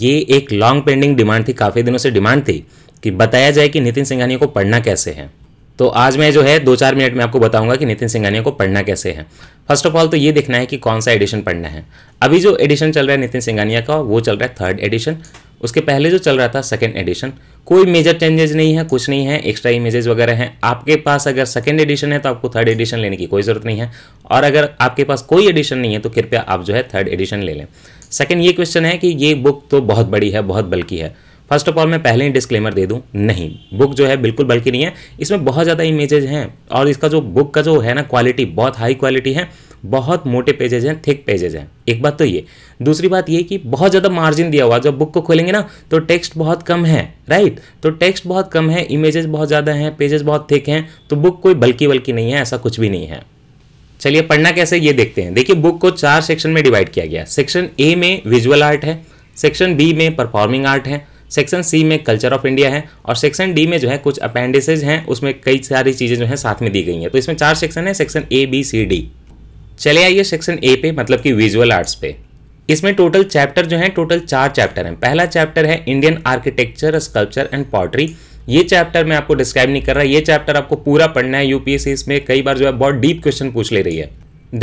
ये एक long pending demand थी काफ़ी दिनों से डिमांड थी कि बताया जाए कि नितिन सिंघानिया को पढ़ना कैसे है तो आज मैं जो है दो चार मिनट में आपको बताऊंगा कि नितिन सिंघानिया को पढ़ना कैसे है फर्स्ट ऑफ ऑल तो ये देखना है कि कौन सा एडिशन पढ़ना है अभी जो एडिशन चल रहा है नितिन सिंघानिया का वो चल रहा है थर्ड एडिशन उसके पहले जो चल रहा था सेकेंड एडिशन कोई मेजर चेंजेस नहीं है कुछ नहीं है एक्स्ट्रा इमेजेस वगैरह हैं आपके पास अगर सेकेंड एडिशन है तो आपको थर्ड एडिशन लेने की कोई ज़रूरत नहीं है और अगर आपके पास कोई एडिशन नहीं है तो कृपया आप जो है थर्ड एडिशन ले लें सेकेंड ये क्वेश्चन है कि ये बुक तो बहुत बड़ी है बहुत बल्कि है फर्स्ट ऑफ ऑल मैं पहले ही डिस्क्लेमर दे दूं नहीं बुक जो है बिल्कुल बल्कि नहीं है इसमें बहुत ज़्यादा इमेजेज हैं और इसका जो बुक का जो है ना क्वालिटी बहुत हाई क्वालिटी है बहुत मोटे पेजेज हैं थिक पेजेज हैं एक बात तो ये दूसरी बात ये कि बहुत ज़्यादा मार्जिन दिया हुआ जब बुक को खोलेंगे ना तो टेक्स्ट बहुत कम है राइट तो टेक्स्ट बहुत कम है इमेजेस बहुत ज़्यादा हैं पेजेस बहुत थिक हैं तो बुक कोई बल्कि बल्कि नहीं है ऐसा कुछ भी नहीं है चलिए पढ़ना कैसे ये देखते हैं देखिए बुक को चार सेक्शन में डिवाइड किया गया सेक्शन ए में विजुअल आर्ट है सेक्शन बी में परफॉर्मिंग आर्ट है सेक्शन सी में कल्चर ऑफ इंडिया है और सेक्शन डी में जो है कुछ अपेंडिसेज हैं उसमें कई सारी चीज़ें जो हैं साथ में दी गई हैं तो इसमें चार सेक्शन है section A B C D चले आइए सेक्शन ए पे मतलब कि विजुअल आर्ट्स पे इसमें टोटल चैप्टर जो है टोटल चार चैप्टर हैं पहला चैप्टर है Indian architecture sculpture and pottery ये चैप्टर मैं आपको डिस्क्राइब नहीं कर रहा ये चैप्टर आपको पूरा पढ़ना है यूपीएससी इसमें कई बार जो है बहुत डीप क्वेश्चन पूछ ले रही है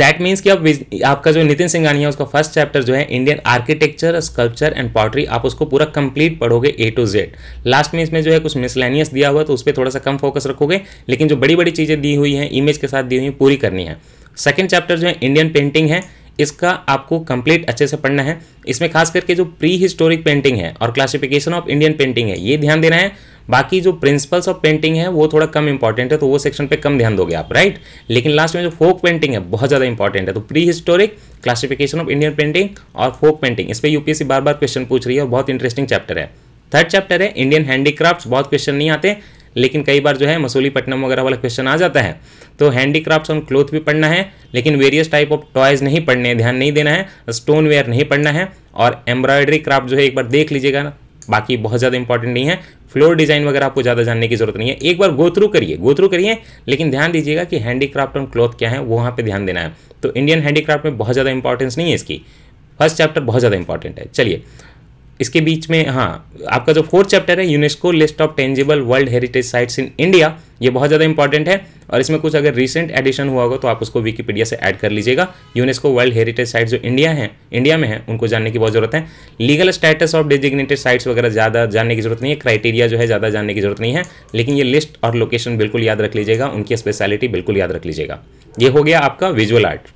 दैट मीन्स कि आप आपका जो नितिन सिंघानिया है उसका फर्स्ट चैप्टर जो है Indian architecture sculpture and pottery आप उसको पूरा कंप्लीट पढ़ोगे ए टू जेड लास्ट में इसमें जो है कुछ मिसलेनियस दिया हुआ तो उस पर थोड़ा सा कम फोकस रखोगे लेकिन जो बड़ी बड़ी चीज़ें दी हुई हैं इमेज के साथ दी हुई पूरी करनी है सेकेंड चैप्टर जो है इंडियन पेंटिंग है इसका आपको कंप्लीट अच्छे से पढ़ना है इसमें खास करके जो प्री हिस्टोरिक पेंटिंग है और क्लासिफिकेशन ऑफ इंडियन पेंटिंग है ये ध्यान देना है बाकी जो प्रिंसिपल्स ऑफ पेंटिंग है वो थोड़ा कम इंपॉर्टेंट है तो वो सेक्शन पे कम ध्यान दोगे आप राइट लेकिन लास्ट में जो फोक पेंटिंग है बहुत ज़्यादा इंपॉर्टेंट है तो prehistoric classification of Indian painting और फोक पेंटिंग इस पर यूपीएससी बार बार क्वेश्चन पूछ रही है और बहुत इंटरेस्टिंग चैप्टर है थर्ड चैप्टर है इंडियन हैंडीक्राफ्ट बहुत क्वेश्चन नहीं आते लेकिन कई बार जो है मसूली पटनम वगैरह वाला क्वेश्चन आ जाता है तो हैंडीक्राफ्ट्स ऑन क्लोथ भी पढ़ना है लेकिन वेरियस टाइप ऑफ टॉयज़ नहीं पढ़ने हैं ध्यान नहीं देना है स्टोन वेयर नहीं पढ़ना है और एम्ब्रॉयडरी क्राफ्ट जो है एक बार देख लीजिएगा बाकी बहुत ज़्यादा इंपॉर्टेंट नहीं है फ्लोर डिज़ाइन वगैरह आपको ज़्यादा जानने की जरूरत नहीं है एक बार गोथ्रू करिए गोथ्रू करिए लेकिन ध्यान दीजिएगा कि हैंडीक्राफ्ट ऑन क्लॉथ क्या है वो वहाँ पर ध्यान देना है तो इंडियन हैंडीक्राफ्ट में बहुत ज़्यादा इंपॉर्टेंस नहीं है इसकी फर्स्ट चैप्टर बहुत ज़्यादा इंपॉर्टेंट है चलिए इसके बीच में हाँ आपका जो फोर्थ चैप्टर है UNESCO list of tangible world heritage sites in India ये बहुत ज़्यादा इंपॉर्टेंट है और इसमें कुछ अगर रिसेंट एडिशन हुआ होगा तो आप उसको विकीपीडिया से ऐड कर लीजिएगा यूनेस्को वर्ल्ड हेरिटेज साइट्स जो इंडिया हैं इंडिया में है उनको जानने की बहुत ज़रूरत है legal status of designated sites वगैरह ज़्यादा जानने की जरूरत नहीं है क्राइटेरिया जो है ज़्यादा जानने की जरूरत नहीं है लेकिन ये लिस्ट और लोकेशन बिल्कुल याद रख लीजिएगा उनकी स्पेशलिटी बिल्कुल याद रख लीजिएगा ये हो गया आपका विजुअल आर्ट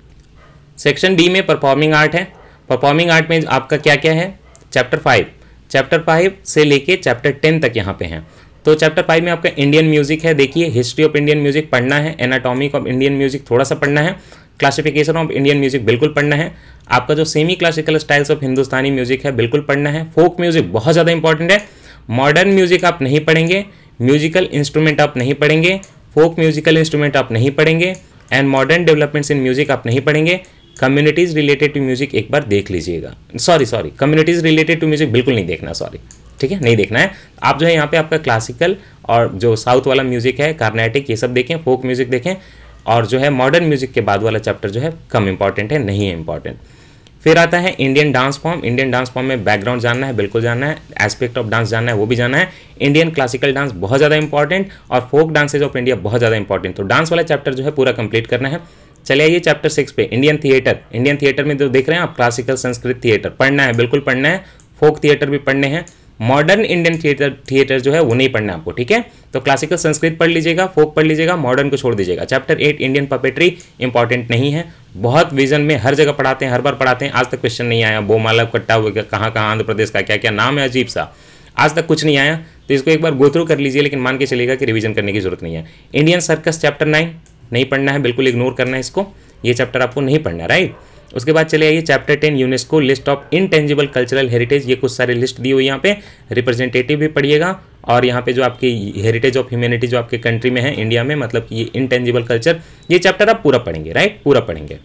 सेक्शन डी में परफॉर्मिंग आर्ट है परफॉर्मिंग आर्ट में आपका क्या क्या है चैप्टर फाइव चैप्टर फाइव से लेके चैप्टर टेन तक यहाँ पे हैं तो चैप्टर फाइव में आपका इंडियन म्यूजिक है देखिए हिस्ट्री ऑफ इंडियन म्यूजिक पढ़ना है एनाटॉमिक ऑफ इंडियन म्यूजिक थोड़ा सा पढ़ना है क्लासिफिकेशन ऑफ इंडियन म्यूजिक बिल्कुल पढ़ना है आपका जो semi classical styles of Hindustani music है बिल्कुल पढ़ना है फोक म्यूजिक बहुत ज़्यादा इंपॉर्टेंट है मॉडर्न म्यूजिक आप नहीं पढ़ेंगे म्यूजिकल इंस्ट्रूमेंट आप नहीं पढ़ेंगे फोक म्यूजिकल इंस्ट्रूमेंट आप नहीं पढ़ेंगे and modern developments in music आप नहीं पढ़ेंगे कम्युनिटीज़ रिलेटेड टू म्यूज़िक एक बार देख लीजिएगा sorry sorry communities related to music बिल्कुल नहीं देखना सॉरी ठीक है नहीं देखना है आप जो है यहाँ पे आपका क्लासिकल और जो साउथ वाला म्यूज़िक है कार्नेटिक ये सब देखें फोक म्यूज़िक देखें और जो है मॉडर्न म्यूज़िक के बाद वाला चैप्टर जो है कम इंपॉर्टेंट है नहीं है इंपॉर्टेंट फिर आता है Indian dance form Indian dance form में बैकग्राउंड जानना है बिल्कुल जानना है एस्पेक्ट ऑफ डांस जानना है वो भी जानना है इंडियन क्लासिकल डांस बहुत ज़्यादा इंपॉर्टेंट और फोक डांसेज ऑफ इंडिया बहुत ज़्यादा इंपॉर्टेंट तो डांस वाला चैप्टर जो है पूरा कंप्लीट करना है चले आइए चैप्टर सिक्स पे इंडियन थिएटर इंडियन थिएटर में जो तो देख रहे हैं आप क्लासिकल संस्कृत थिएटर पढ़ना है बिल्कुल पढ़ना है फोक थिएटर भी पढ़ने हैं मॉडर्न इंडियन थिएटर थिएटर जो है वो नहीं पढ़ना आपको ठीक है तो क्लासिकल संस्कृत पढ़ लीजिएगा फोक पढ़ लीजिएगा मॉडर्न को छोड़ दीजिएगा chapter eight Indian puppetry important नहीं है बहुत विजन में हर जगह पढ़ाते हैं हर बार पढ़ाते हैं आज तक क्वेश्चन नहीं आया मालव कट्टा हुआ कहाँ कहाँ आंध्र प्रदेश का क्या क्या नाम है अजीब सा आज तक कुछ नहीं आया तो इसको एक बार गोथ्रू कर लीजिए लेकिन मान के चलेगा कि रिविजन करने की जरूरत नहीं है इंडियन सर्कस चैप्टर नाइन नहीं पढ़ना है बिल्कुल इग्नोर करना है इसको ये चैप्टर आपको नहीं पढ़ना राइट उसके बाद चले आइए chapter ten UNESCO list of intangible cultural heritage ये कुछ सारे लिस्ट दी हुई यहाँ पे रिप्रेजेंटेटिव भी पढ़िएगा और यहाँ पे जो आपकी हेरिटेज ऑफ ह्यूमैनिटी जो आपके कंट्री में है इंडिया में मतलब कि ये इनटेंजिबल कल्चर ये चैप्टर आप पूरा पढ़ेंगे राइट पूरा पढ़ेंगे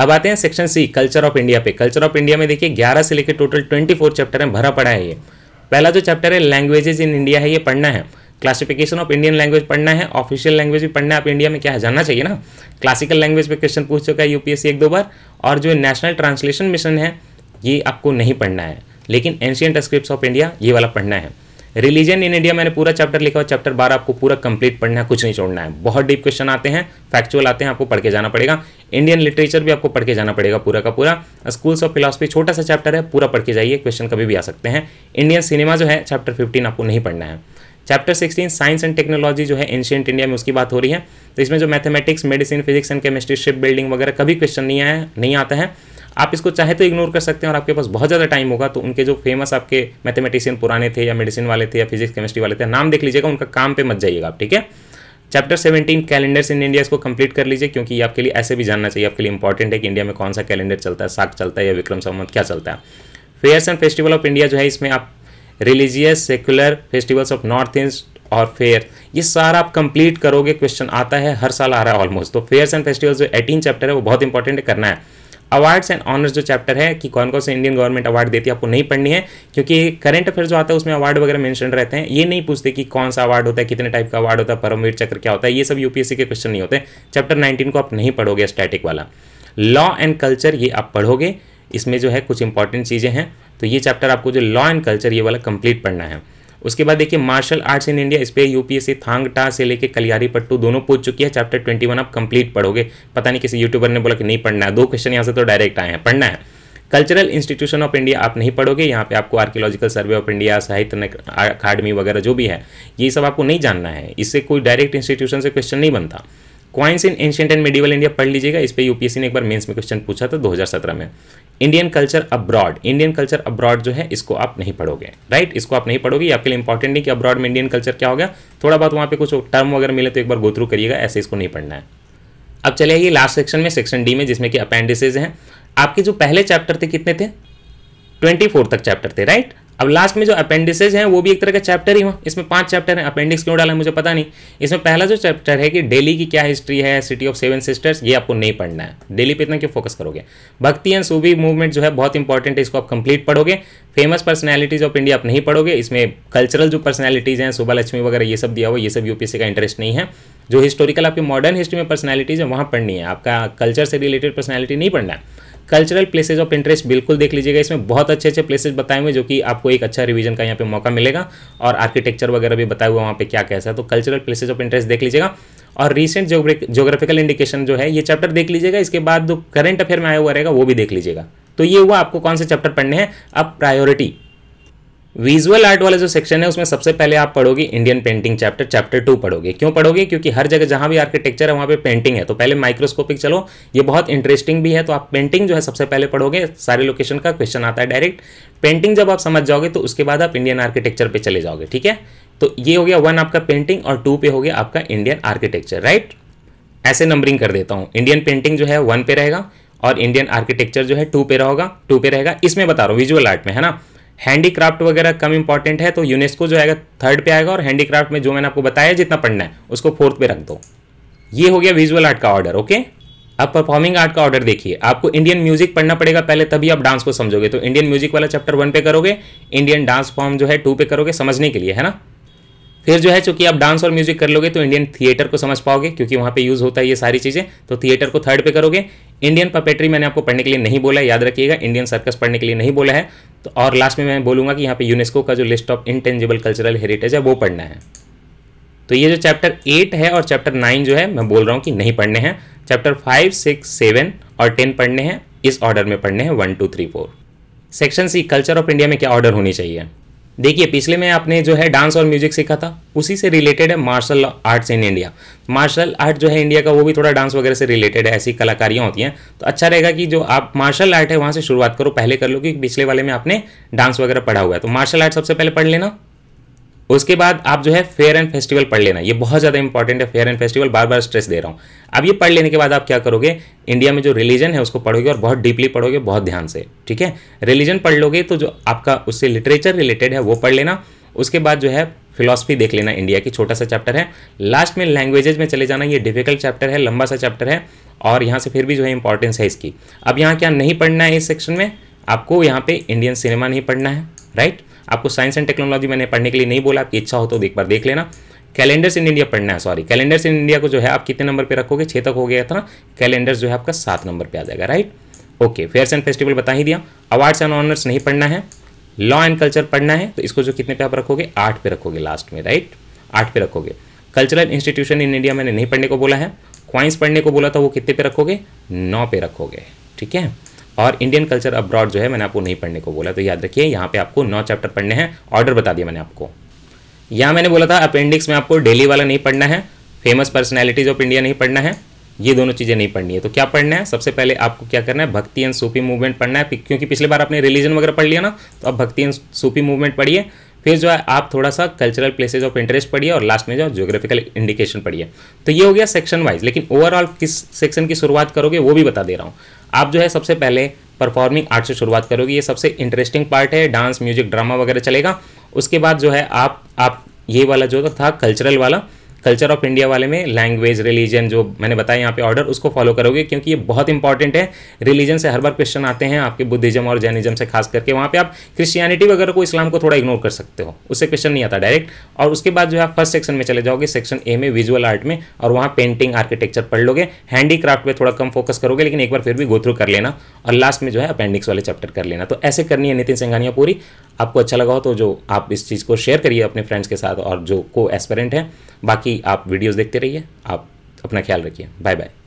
अब आते हैं section C culture of India पे कल्चर ऑफ इंडिया में देखिए ग्यारह से लेकर टोटल ट्वेंटी फोर चैप्टर है भरा पड़ा है ये पहला जो चैप्टर है लैंग्वेजेज इन इंडिया है ये पढ़ना है क्लासिफिकेशन ऑफ इंडियन लैंग्वेज पढ़ना है ऑफिशियल लैंग्वेज भी पढ़ना है आप इंडिया में क्या है जानना चाहिए ना क्लासिकल लैंग्वेज पे क्वेश्चन पूछ चुका है यूपीएससी एक दो बार और जो नेशनल ट्रांसलेशन मिशन है ये आपको नहीं पढ़ना है लेकिन एंशियंट स्क्रिप्ट ऑफ इंडिया ये वाला पढ़ना है रिलीजन इन इंडिया मैंने पूरा चैप्टर लिखा हुआ चैप्टर बारह आपको पूरा कंप्लीट पढ़ना है कुछ नहीं छोड़ना है बहुत डीप क्वेश्चन आते हैं फैक्चुअल आते हैं आपको पढ़ के जाना पड़ेगा इंडियन लिटरेचर भी आपको पढ़ के जाना पड़ेगा पूरा का पूरा स्कूल्स ऑफ फिलोसफी छोटा सा चैप्टर है पूरा पढ़ के जाइए क्वेश्चन कभी भी आ सकते हैं इंडियन सिनेमा जो है चैप्टर फिफ्टीन आपको नहीं पढ़ना है chapter sixteen science and technology जो है एंशियंट इंडिया में उसकी बात हो रही है तो इसमें जो mathematics medicine physics and chemistry ship building वगैरह कभी क्वेश्चन नहीं आया नहीं आता है आप इसको चाहे तो इग्नोर कर सकते हैं और आपके पास बहुत ज़्यादा टाइम होगा तो उनके जो फेमस आपके मैथमेटिशियन पुराने थे या मेडिसिन वाले थे या फिजिक्स केमिस्ट्री वाले थे नाम देख लीजिएगा उनका काम पे मत जाइएगा आप ठीक है chapter seventeen calendars in India इसको कंप्लीट कर लीजिए क्योंकि ये आपके लिए ऐसे भी जानना चाहिए आपके लिए इंपॉर्टेंट है कि इंडिया में कौन सा कैलेंडर चलता है साग चलता है या विक्रम संवत क्या चलता है fairs and festival of India जो है इसमें आप religious secular festivals of north east और फेयर ये सारा आप कंप्लीट करोगे क्वेश्चन आता है हर साल आ रहा है ऑलमोस्ट तो फेयर्स एंड फेस्टिवल्स जो एटीन चैप्टर है वो बहुत इंपॉर्टेंट करना है अवार्ड्स एंड ऑनर्स जो चैप्टर है कि कौन कौन से इंडियन गवर्नमेंट अवार्ड देती है आपको नहीं पढ़नी है क्योंकि करंट अफेयर जो आता है उसमें अवार्ड वगैरह मेंशन रहते हैं ये नहीं पूछते कि कौन सा अवार्ड होता है कितने टाइप का अवार्ड होता है परमवीर चक्र क्या होता है ये सब यूपीएससी के क्वेश्चन नहीं होते चैप्टर नाइनटीन को आप नहीं पढ़ोगे स्टैटिक वाला लॉ एंड कल्चर ये आप पढ़ोगे इसमें जो है कुछ इंपॉर्टेंट चीज़ें हैं तो ये चैप्टर आपको जो लॉ एंड कल्चर ये वाला कंप्लीट पढ़ना है उसके बाद देखिए मार्शल आर्ट्स इन इंडिया इस पर यूपीएससी टा से लेके कलियारी पट्टू दोनों पूछ चुकी है चैप्टर ट्वेंटी वन आप कंप्लीट पढ़ोगे पता नहीं किसी यूट्यूबर ने बोला कि नहीं पढ़ना है दो क्वेश्चन यहाँ से तो डायरेक्ट आए हैं पढ़ना है कल्चरल इंस्टीट्यूशन ऑफ इंडिया आप नहीं पढ़ोगे यहाँ पे आपको archaeological survey of India Sahitya Akademi वगैरह जो भी है ये सब आपको नहीं जानना है इससे कोई डायरेक्ट इंस्टीट्यूशन से क्वेश्चन नहीं बनता coins in ancient and medieval India पढ़ लीजिएगा इस पर यूपीएससी ने एक बार मेंस में क्वेश्चन पूछा था 2017 में Indian culture abroad Indian culture abroad जो है इसको आप नहीं पढ़ोगे राइट इसको आप नहीं पढ़ोगे आपके लिए इंपॉर्टेंट नहीं कि अब्रॉड में इंडियन कल्चर क्या होगा थोड़ा बहुत वहां पे कुछ टर्म वगैरह मिले तो एक बार गो थ्रू करिएगा ऐसे इसको नहीं पढ़ना है अब चले आइए लास्ट सेक्शन में सेक्शन डी में जिसमें कि अपेंडिसेज हैं आपके जो पहले चैप्टर थे कितने थे ट्वेंटी फोर तक चैप्टर थे राइट अब लास्ट में जो अपेंडिसेज हैं वो भी एक तरह का चैप्टर ही हो इसमें पांच चैप्टर हैं अपेंडिक्स क्यों डाला है मुझे पता नहीं इसमें पहला जो चैप्टर है कि डेली की क्या हिस्ट्री है सिटी ऑफ सेवन सिस्टर्स ये आपको नहीं पढ़ना है डेली पे इतना क्यों फोकस करोगे भक्ति एंड सूबी मूवमेंट जो है बहुत इंपॉर्टेंट है इसको आप कंप्लीट पढ़ोगे फेमस पर्सनैलिटीज ऑफ इंडिया आप नहीं पढ़ोगे इसमें कल्चरल जो पर्सनैलिटीज हैं सुबह लक्ष्मी वगैरह ये सब दिया हुआ ये सब यूपीएससी का इंटरेस्ट नहीं है जो हिस्टोरिकल आपकी मॉडर्न हिस्ट्री में पर्सनैलिटीज है वहाँ पढ़नी है आपका कल्चर से रिलेटेड पर्सनैलिटी नहीं पढ़ना है कल्चरल प्लेसेज ऑफ इंटरेस्ट बिल्कुल देख लीजिएगा इसमें बहुत अच्छे अच्छे प्लेसेज बताए हुए जो कि आपको एक अच्छा रिवीजन का यहाँ पे मौका मिलेगा और आर्किटेक्चर वगैरह भी बताया हुआ वहाँ पे क्या कैसा है तो कल्चरल प्लेसेज ऑफ इंटरेस्ट देख लीजिएगा और रिसेंट जोग्राफिकल इंडिकेशन जो है ये चैप्टर देख लीजिएगा इसके बाद जो करंट अफेयर में आया हुआ रहेगा वो भी देख लीजिएगा तो ये हुआ आपको कौन से चैप्टर पढ़ने हैं अब प्रायोरिटी विजुअल आर्ट वाला जो सेक्शन है उसमें सबसे पहले आप पढ़ोगे Indian painting chapter chapter two पढ़ोगे क्यों पढ़ोगे क्योंकि हर जगह जहां भी आर्किटेक्चर है वहां पे पेंटिंग है तो पहले माइक्रोस्कोपिक चलो ये बहुत इंटरेस्टिंग भी है तो आप पेंटिंग जो है सबसे पहले पढ़ोगे सारे लोकेशन का क्वेश्चन आता है डायरेक्ट पेंटिंग जब आप समझ जाओगे तो उसके बाद आप इंडियन आर्किटेक्चर पे चले जाओगे ठीक है तो ये हो गया वन आपका पेंटिंग और टू पे हो गया आपका इंडियन आर्किटेक्चर राइट ऐसे नंबरिंग कर देता हूँ इंडियन पेंटिंग जो है वन पे रहेगा और इंडियन आर्किटेक्चर जो है टू पे रहेगा टू पे रहेगा इसमें बता रहा हूँ विजुअल आर्ट में है ना हैंडीक्राफ्ट वगैरह कम इंपॉर्टेंट है तो यूनेस्को जो आएगा थर्ड पे आएगा और हैंडीक्राफ्ट में जो मैंने आपको बताया जितना पढ़ना है उसको फोर्थ पे रख दो ये हो गया विजुअल आर्ट का ऑर्डर ओके अब परफॉर्मिंग आर्ट का ऑर्डर देखिए आपको इंडियन म्यूजिक पढ़ना पड़ेगा पहले तभी आप डांस को समझोगे तो इंडियन म्यूजिक वाला चैप्टर वन पे करोगे इंडियन डांस फॉर्म जो है टू पे करोगे समझने के लिए है ना फिर जो है चूंकि आप डांस और म्यूजिक कर लोगे तो इंडियन थिएटर को समझ पाओगे क्योंकि वहाँ पे यूज़ होता है ये सारी चीज़ें तो थिएटर को थर्ड पे करोगे इंडियन पपेट्री मैंने आपको पढ़ने के लिए नहीं बोला याद रखिएगा इंडियन सर्कस पढ़ने के लिए नहीं बोला है तो और लास्ट में मैं बोलूँगा कि यहाँ पे यूनेस्को का जो list of intangible cultural heritage है वो पढ़ना है तो ये जो चैप्टर एट है और चैप्टर नाइन जो है मैं बोल रहा हूँ कि नहीं पढ़ने हैं चैप्टर फाइव सिक्स सेवन और टेन पढ़ने हैं इस ऑर्डर में पढ़ने हैं one two three four section C culture of India में क्या ऑर्डर होनी चाहिए देखिए पिछले में आपने जो है डांस और म्यूजिक सीखा था उसी से रिलेटेड है martial arts in India martial art जो है इंडिया का वो भी थोड़ा डांस वगैरह से रिलेटेड है ऐसी कलाकारियाँ होती हैं तो अच्छा रहेगा कि जो आप मार्शल आर्ट है वहाँ से शुरुआत करो पहले कर लो क्योंकि पिछले वाले में आपने डांस वगैरह पढ़ा हुआ है तो मार्शल आर्ट सबसे पहले पढ़ लेना उसके बाद आप जो है फेयर एंड फेस्टिवल पढ़ लेना ये बहुत ज़्यादा इंपॉर्टेंट है फेयर एंड फेस्टिवल बार बार स्ट्रेस दे रहा हूँ अब ये पढ़ लेने के बाद आप क्या करोगे इंडिया में जो रिलीजन है उसको पढ़ोगे और बहुत डीपली पढ़ोगे बहुत ध्यान से ठीक है रिलीजन पढ़ लोगे तो जो आपका उससे लिटरेचर रिलेटेड है वो पढ़ लेना उसके बाद जो है फिलोसफी देख लेना इंडिया की छोटा सा चैप्टर है लास्ट में लैंग्वेजेज में चले जाना ये डिफिकल्ट चैप्टर है लंबा सा चैप्टर है और यहाँ से फिर भी जो है इंपॉर्टेंस है इसकी अब यहाँ क्या नहीं पढ़ना है इस सेक्शन में आपको यहाँ पे इंडियन सिनेमा नहीं पढ़ना है राइट आपको साइंस एंड टेक्नोलॉजी मैंने पढ़ने के लिए नहीं बोला आपकी इच्छा हो तो एक बार देख लेना कैलेंडर्स इन इंडिया पढ़ना है सॉरी कैलेंडर्स इन इंडिया को जो है आप कितने नंबर पर रखोगे छः तक हो गया था ना कैलेंडर्स जो है आपका सात नंबर पर आ जाएगा right okay fairs and festival बता ही दिया अवार्ड्स एंड ऑनर्स नहीं पढ़ना है लॉ एंड कल्चर पढ़ना है तो इसको जो कितने पे आप रखोगे आठ पे रखोगे लास्ट में राइट आठ पे रखोगे कल्चरल इंस्टीट्यूशन इन इंडिया मैंने नहीं पढ़ने को बोला है क्वाइंस पढ़ने को बोला था वो कितने पे रखोगे नौ पे रखोगे ठीक है और इंडियन कल्चर अब्रॉड जो है मैंने आपको नहीं पढ़ने को बोला तो याद रखिए यहाँ पे आपको नौ चैप्टर पढ़ने हैं ऑर्डर बता दिया मैंने आपको यहाँ मैंने बोला था अपेंडिक्स में आपको डेली वाला नहीं पढ़ना है फेमस पर्सनैलिटीज ऑफ इंडिया नहीं पढ़ना है ये दोनों चीज़ें नहीं पढ़नी है तो क्या पढ़ना है सबसे पहले आपको क्या करना है भक्ति एंड सूफी मूवमेंट पढ़ना है क्योंकि पिछले बार आपने रिलीजन वगैरह पढ़ लिया ना तो अब भक्ति एंड सूफी मूवमेंट पढ़िए फिर जो है आप थोड़ा सा कल्चरल प्लेसेज ऑफ इंटरेस्ट पढ़िए और लास्ट में जो जियोग्राफिकल इंडिकेशन पढ़िए तो ये हो गया सेक्शन वाइज लेकिन ओवरऑल किस सेक्शन की शुरुआत करोगे वो भी बता दे रहा हूँ आप जो है सबसे पहले परफॉर्मिंग आर्ट से शुरुआत करोगे ये सबसे इंटरेस्टिंग पार्ट है डांस म्यूजिक ड्रामा वगैरह चलेगा उसके बाद जो है आप आप ये वाला जो था कल्चरल वाला कल्चर ऑफ इंडिया वाले में लैंग्वेज रिलीजन जो मैंने बताया यहाँ पे ऑर्डर उसको फॉलो करोगे क्योंकि ये बहुत इंपॉर्टेंट है रिलीजन से हर बार क्वेश्चन आते हैं आपके बुद्धिज्म और जैनिज्म से खास करके वहाँ पे आप क्रिश्चियनिटी वगैरह को इस्लाम को थोड़ा इग्नोर कर सकते हो उससे क्वेश्चन नहीं आता डायरेक्ट और उसके बाद जो है आप फर्स्ट सेक्शन में चले जाओगे सेक्शन ए में विजुअल आर्ट में और वहाँ पेंटिंग आर्किटेक्चर पढ़ लोगे हैंडीक्राफ्ट पर थोड़ा कम फोकस करोगे लेकिन एक बार फिर भी गो थ्रू कर लेना और लास्ट में जो है अपेंडिक्स वाले चैप्टर कर लेना तो ऐसे करनी है नितिन सिंघानिया पूरी आपको अच्छा लगा हो तो जो आप इस चीज़ को शेयर करिए अपने फ्रेंड्स के साथ और जो को एस्पेरेंट है बाकी बाकी आप वीडियोज़ देखते रहिए आप अपना ख्याल रखिए बाय बाय